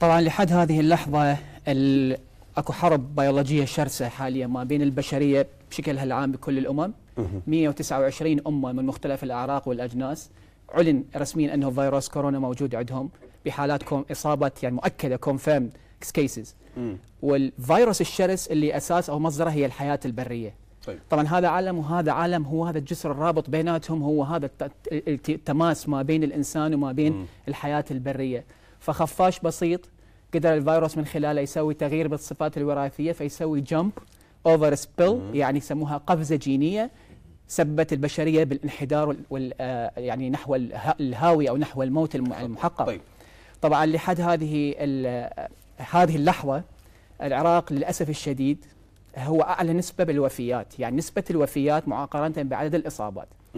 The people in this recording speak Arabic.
طبعا لحد هذه اللحظة اكو حرب بيولوجية شرسة حاليا ما بين البشرية بشكلها العام بكل الأمم 129 أمة من مختلف الأعراق والأجناس علن رسميا أنه فيروس كورونا موجود عندهم بحالات كوم إصابة يعني مؤكدة confirmed كيسز والفيروس الشرس اللي أساس أو مصدره هي الحياة البرية طيب. طبعا هذا عالم وهذا عالم هو هذا الجسر الرابط بيناتهم هو هذا التماس ما بين الإنسان وما بين الحياة البرية فخفاش بسيط قدر الفيروس من خلاله يسوي تغيير بالصفات الوراثيه فيسوي جمب اوفر سبيل يعني يسموها قفزه جينيه سبت البشريه بالانحدار وال آه، يعني نحو الهاويه او نحو الموت المحقق طيب. طبعا لحد هذه هذه اللحظه العراق للاسف الشديد هو اعلى نسبه بالوفيات يعني نسبه الوفيات مقارنه بعدد الاصابات